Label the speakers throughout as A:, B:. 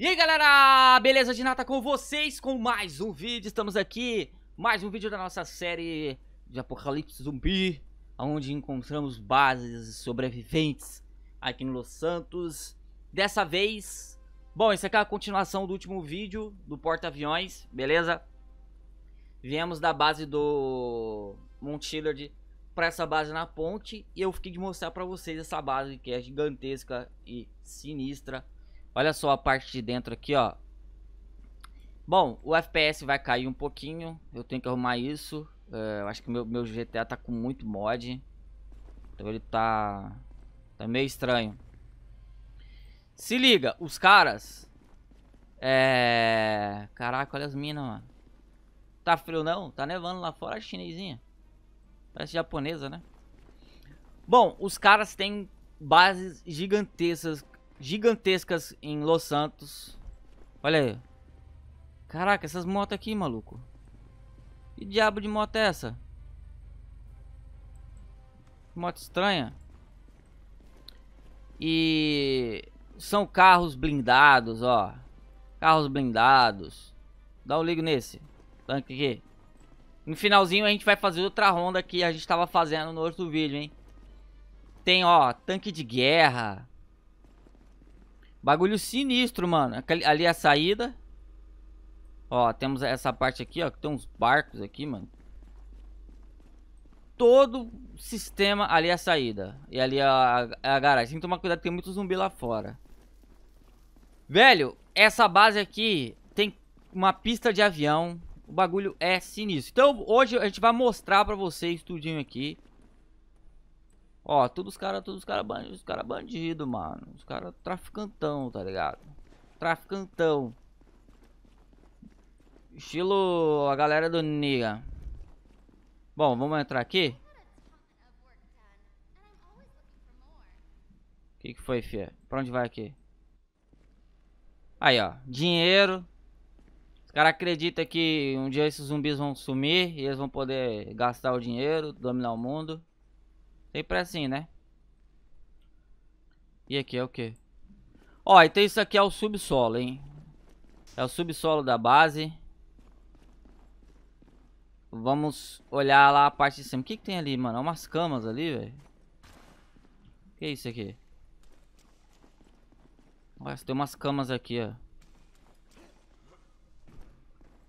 A: E aí galera, beleza de nata com vocês com mais um vídeo, estamos aqui, mais um vídeo da nossa série de Apocalipse Zumbi Onde encontramos bases sobreviventes aqui no Los Santos Dessa vez, bom, essa aqui é a continuação do último vídeo do porta-aviões, beleza? Viemos da base do Mount Hillard pra essa base na ponte E eu fiquei de mostrar pra vocês essa base que é gigantesca e sinistra Olha só a parte de dentro aqui, ó. Bom, o FPS vai cair um pouquinho. Eu tenho que arrumar isso. É, acho que meu, meu GTA tá com muito mod. Então ele tá... Tá meio estranho. Se liga, os caras... É... Caraca, olha as minas, mano. Tá frio não? Tá nevando lá fora, chinesinha. Parece japonesa, né? Bom, os caras têm bases gigantescas gigantescas em Los Santos. Olha aí. Caraca, essas motos aqui, maluco. Que diabo de moto é essa? Moto estranha. E são carros blindados, ó. Carros blindados. Dá um ligo nesse. Tanque aqui. No finalzinho a gente vai fazer outra ronda que a gente estava fazendo no outro vídeo, hein. Tem, ó, tanque de guerra. Bagulho sinistro, mano. Ali é a saída. Ó, temos essa parte aqui, ó. Que tem uns barcos aqui, mano. Todo sistema ali é a saída. E ali é a, é a garagem. Tem que tomar cuidado, tem muito zumbi lá fora. Velho, essa base aqui tem uma pista de avião. O bagulho é sinistro. Então, hoje a gente vai mostrar pra vocês tudinho aqui. Ó, todos os caras, todos os caras bandidos, os caras bandido, mano. Os caras traficantão, tá ligado? Traficantão. Estilo a galera do Niga. Bom, vamos entrar aqui. O que, que foi, fia? Pra onde vai aqui? Aí, ó. Dinheiro. Os caras acreditam que um dia esses zumbis vão sumir e eles vão poder gastar o dinheiro, dominar o mundo. Sempre assim, né? E aqui é o que? Ó, então isso aqui é o subsolo, hein? É o subsolo da base. Vamos olhar lá a parte de cima. O que, que tem ali, mano? É umas camas ali, velho. O que é isso aqui? Nossa, tem umas camas aqui, ó.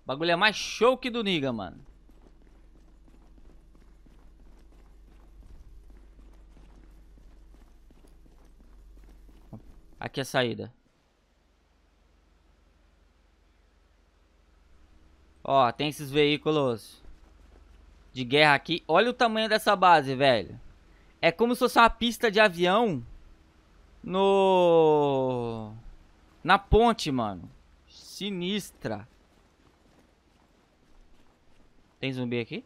A: O bagulho é mais show que do Niga, mano. Aqui é a saída. Ó, tem esses veículos de guerra aqui. Olha o tamanho dessa base, velho. É como se fosse uma pista de avião no... Na ponte, mano. Sinistra. Tem zumbi aqui?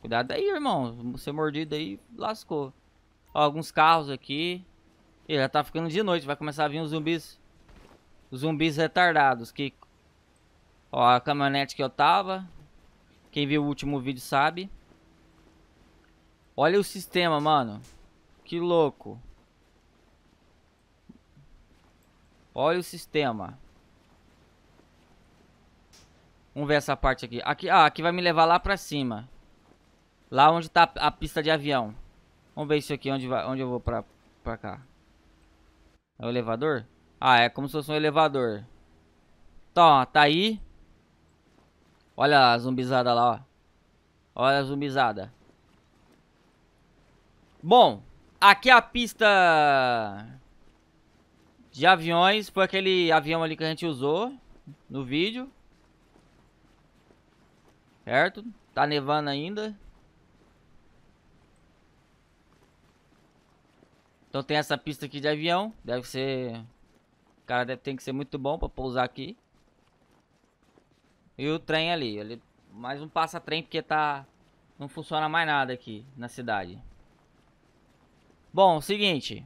A: Cuidado aí, irmão. Ser mordido aí, lascou. Ó, alguns carros aqui. E já tá ficando de noite, vai começar a vir os zumbis. Os zumbis retardados. Que. Ó, a caminhonete que eu tava. Quem viu o último vídeo sabe. Olha o sistema, mano. Que louco. Olha o sistema. Vamos ver essa parte aqui. aqui ah, aqui vai me levar lá pra cima. Lá onde tá a pista de avião. Vamos ver isso aqui, onde, vai, onde eu vou pra, pra cá. É o elevador? Ah, é como se fosse um elevador. Tá, ó, tá aí. Olha a zumbizada lá, ó. Olha a zumbizada. Bom, aqui é a pista de aviões. Foi aquele avião ali que a gente usou no vídeo. Certo? Tá nevando ainda. Então tem essa pista aqui de avião. Deve ser... O cara deve, tem que ser muito bom pra pousar aqui. E o trem ali. ali mais um passa-trem porque tá... Não funciona mais nada aqui na cidade. Bom, seguinte.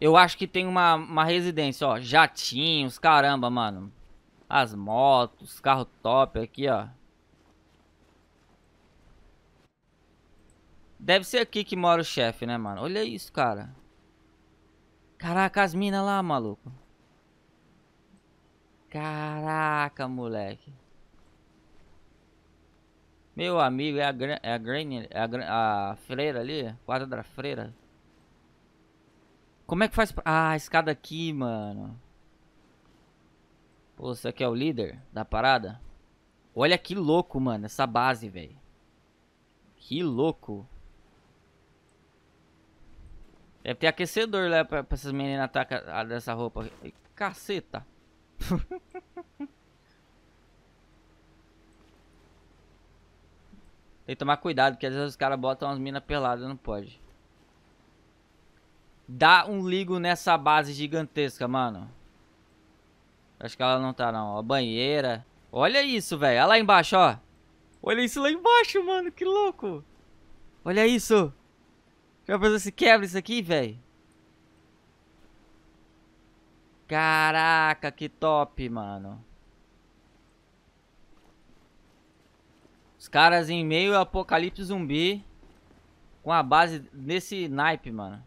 A: Eu acho que tem uma, uma residência, ó. Jatinhos, caramba, mano. As motos, carro top aqui, ó. Deve ser aqui que mora o chefe, né, mano? Olha isso, cara. Caraca, as minas lá, maluco. Caraca, moleque. Meu amigo, é a, é a, Granny, é a, a freira ali? Quadra da freira. Como é que faz... Pra... Ah, a escada aqui, mano. Pô, você aqui é o líder da parada? Olha que louco, mano, essa base, velho. Que louco. Deve é ter é aquecedor lá né, pra, pra essas meninas tacar dessa roupa. Caceta. Tem que tomar cuidado, porque às vezes os caras botam as minas peladas, não pode. Dá um ligo nessa base gigantesca, mano. Acho que ela não tá, não. Ó, banheira. Olha isso, velho. Olha lá embaixo, ó. Olha isso lá embaixo, mano. Que louco. Olha isso. Já pensou se quebra isso aqui, velho? Caraca, que top, mano. Os caras em meio ao apocalipse zumbi. Com a base nesse naipe, mano.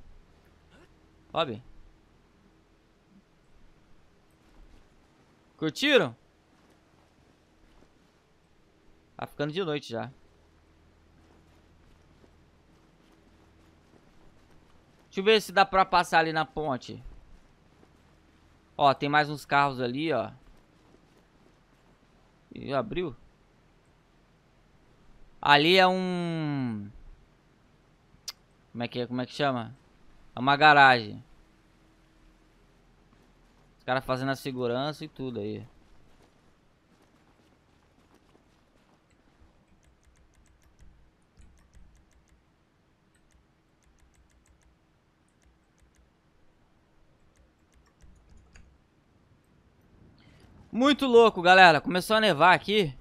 A: Sobe. Curtiram? Tá ficando de noite já. Deixa eu ver se dá pra passar ali na ponte. Ó, tem mais uns carros ali, ó. E abriu? Ali é um... Como é que é? Como é que chama? É uma garagem. Os caras fazendo a segurança e tudo aí. Muito louco, galera. Começou a nevar aqui.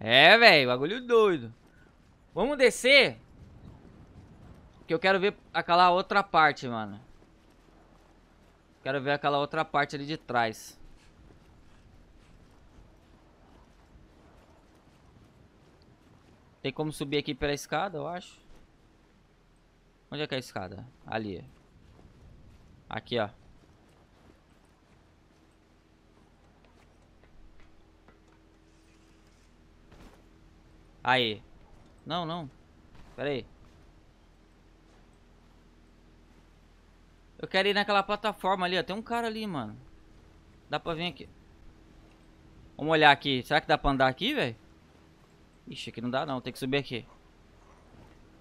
A: É, velho, bagulho doido. Vamos descer. Que eu quero ver aquela outra parte, mano. Quero ver aquela outra parte ali de trás. Tem como subir aqui pela escada, eu acho. Onde é que é a escada? Ali. Aqui, ó. Aí. Não, não. Pera aí. Eu quero ir naquela plataforma ali, ó. Tem um cara ali, mano. Dá pra vir aqui. Vamos olhar aqui. Será que dá pra andar aqui, velho? Ixi, aqui não dá não. Tem que subir aqui.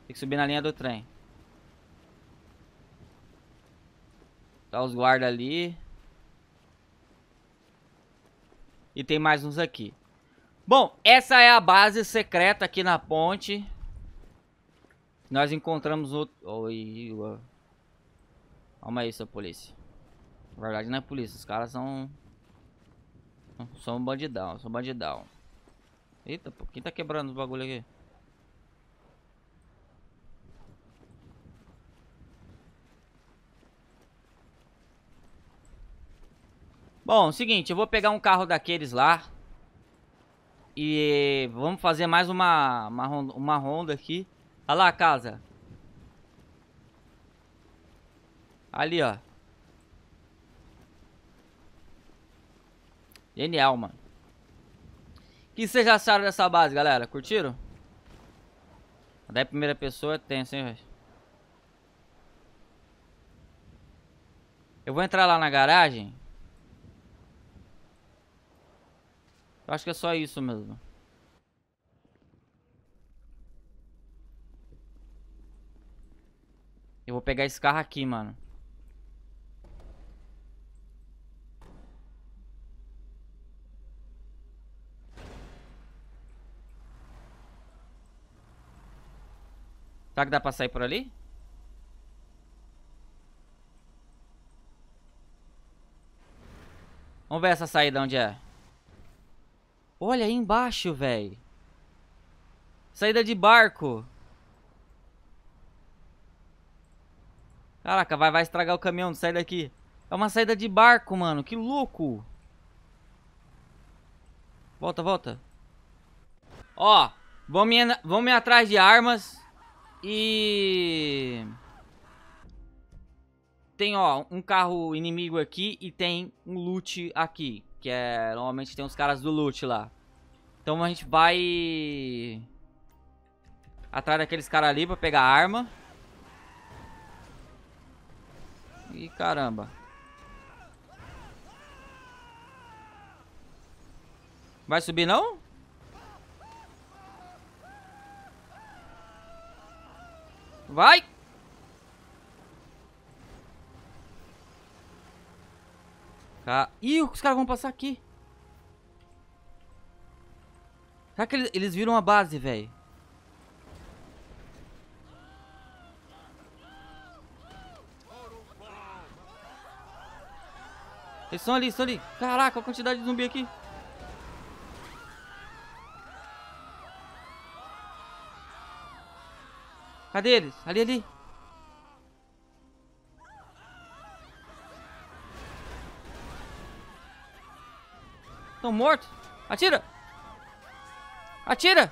A: Tem que subir na linha do trem. Tá os guardas ali. E tem mais uns aqui. Bom, essa é a base secreta aqui na ponte. Nós encontramos outro... Oi, Calma aí, sua polícia. Na verdade não é polícia, os caras são... São bandidão, são bandidão. Eita, pô, quem tá quebrando os bagulho aqui? Bom, seguinte, eu vou pegar um carro daqueles lá. E vamos fazer mais uma, uma, uma ronda aqui. Olha tá lá a casa. Ali, ó. Genial, mano. O que vocês acharam dessa base, galera? Curtiram? Até a primeira pessoa é tenso, hein, velho? Eu vou entrar lá na garagem. Acho que é só isso mesmo. Eu vou pegar esse carro aqui, mano. Será que dá pra sair por ali? Vamos ver essa saída onde é. Olha aí embaixo, velho. Saída de barco. Caraca, vai, vai estragar o caminhão, sai daqui. É uma saída de barco, mano. Que louco. Volta, volta. Ó, vão me, vão me atrás de armas. E... Tem, ó, um carro inimigo aqui e tem um loot aqui. Que é. Normalmente tem os caras do loot lá. Então a gente vai. Atrás daqueles caras ali pra pegar arma. Ih, caramba. Vai subir não? Vai! Tá. Ih, os caras vão passar aqui. Será que eles, eles viram a base, velho? Eles estão ali, estão ali. Caraca, a quantidade de zumbi aqui. Cadê eles? Ali, ali. Estão mortos. Atira! Atira!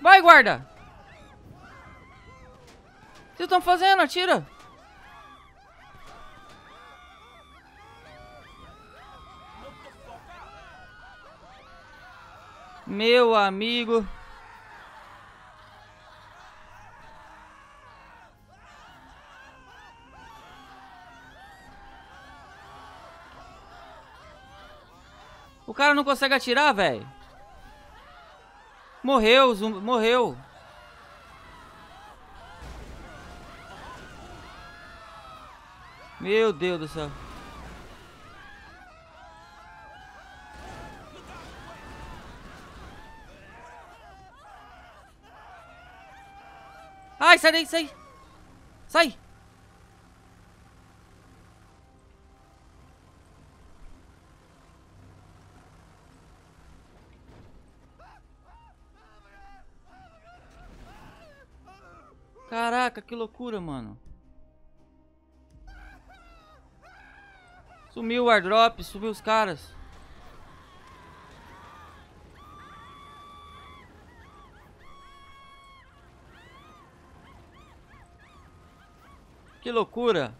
A: Vai, guarda! O que estão fazendo? Atira! Meu amigo... cara não consegue atirar, velho. Morreu, zumbi, morreu. Meu Deus do céu. Ai, sai daí, sai. Sai. que loucura, mano. Sumiu o airdrop, sumiu os caras. Que loucura.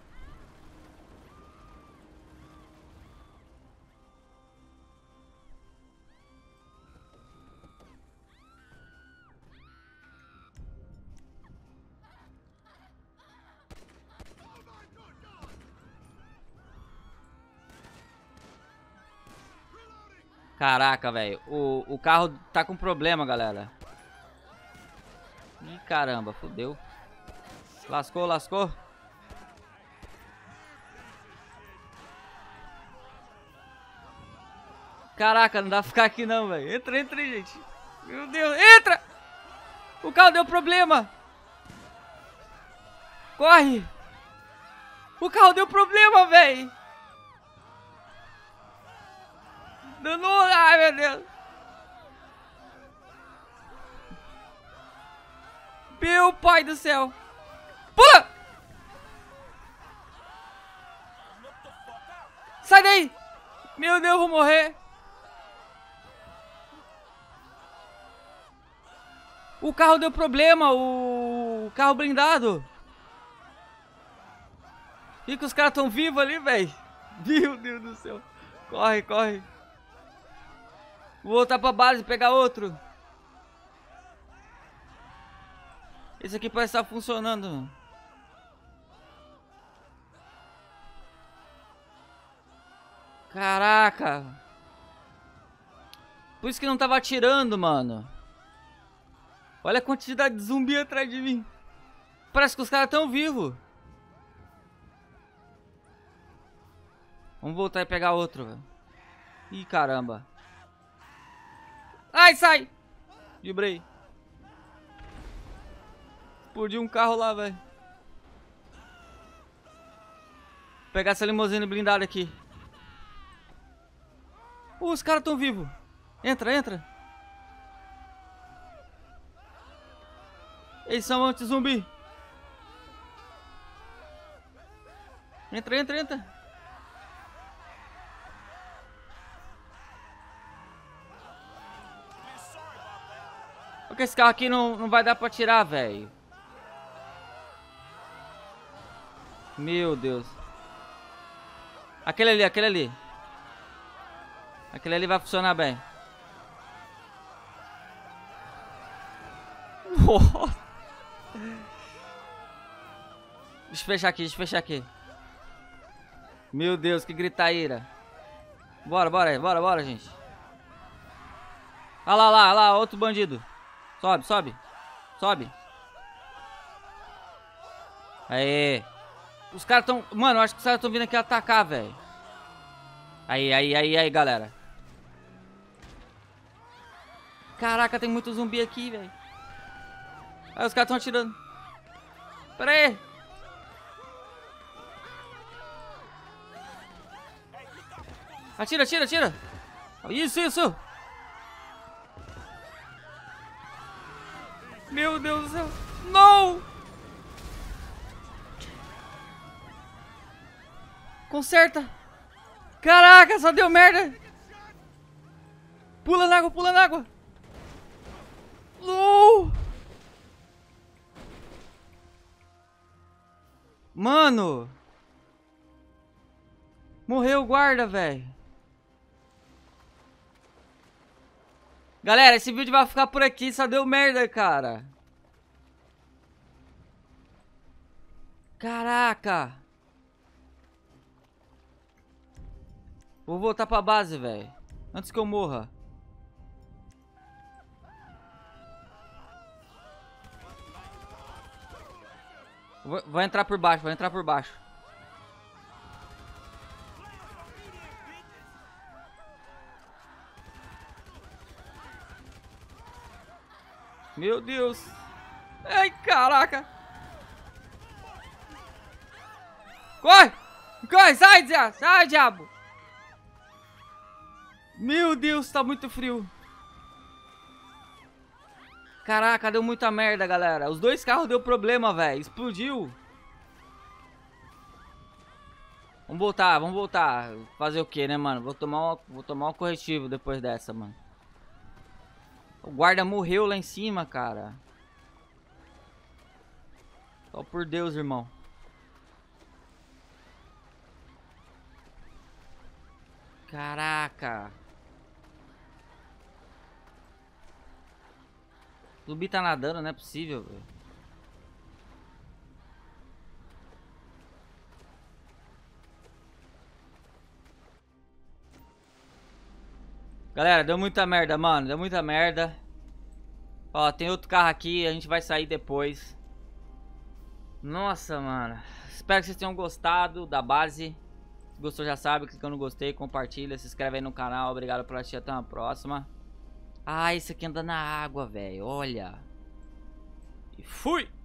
A: Caraca, velho. O, o carro tá com problema, galera. Ih, caramba, fodeu. Lascou, lascou. Caraca, não dá pra ficar aqui não, velho. Entra, entra, gente. Meu Deus, entra! O carro deu problema. Corre! O carro deu problema, velho. Do ai meu Deus. Meu pai do céu. Pula! Sai daí! Meu Deus, eu vou morrer. O carro deu problema, o carro blindado. E que os caras tão vivos ali, velho? Meu Deus do céu. Corre, corre. Vou Voltar pra base, pegar outro. Esse aqui parece estar tá funcionando, Caraca. Por isso que não tava atirando, mano. Olha a quantidade de zumbi atrás de mim. Parece que os caras estão vivos. Vamos voltar e pegar outro, Ih, caramba. Ai, sai! Gibrei. Explodiu um carro lá, velho. Pegar essa limusine blindada aqui. Uh, os caras estão vivos. Entra, entra. Eles são anti-zumbi. Entra, entra, entra. Porque esse carro aqui não, não vai dar pra tirar, velho. Meu Deus. Aquele ali, aquele ali. Aquele ali vai funcionar bem. Nossa. Deixa eu fechar aqui, deixa eu fechar aqui. Meu Deus, que gritaíra. Bora, bora, bora, bora, gente. Olha lá, olha lá, outro bandido. Sobe, sobe. Sobe. Aê. Os caras estão... Mano, eu acho que os caras estão vindo aqui atacar, velho. Aí, aí, aí, aí, galera. Caraca, tem muito zumbi aqui, velho. Aí os caras estão atirando. Pera aí. Atira, atira, atira. Isso, isso. Meu Deus do céu. Não! Conserta. Caraca, só deu merda. Pula na água, pula na água. Não! Mano! Morreu o guarda, velho. Galera, esse vídeo vai ficar por aqui, só deu merda, cara. Caraca. Vou voltar pra base, velho. Antes que eu morra. Vou, vou entrar por baixo, vou entrar por baixo. Meu Deus. Ai, caraca. Corre. Corre, sai, diabo. Sai, diabo. Meu Deus, tá muito frio. Caraca, deu muita merda, galera. Os dois carros deu problema, velho. Explodiu. Vamos voltar, vamos voltar. Fazer o que, né, mano? Vou tomar, uma, vou tomar um corretivo depois dessa, mano. O guarda morreu lá em cima, cara. Só por Deus, irmão. Caraca. O zumbi tá nadando, não é possível, velho. Galera, deu muita merda, mano. Deu muita merda. Ó, tem outro carro aqui. A gente vai sair depois. Nossa, mano. Espero que vocês tenham gostado da base. Se gostou, já sabe. Clica no gostei, compartilha, se inscreve aí no canal. Obrigado por assistir. Até uma próxima. Ah, isso aqui anda na água, velho. Olha. E fui!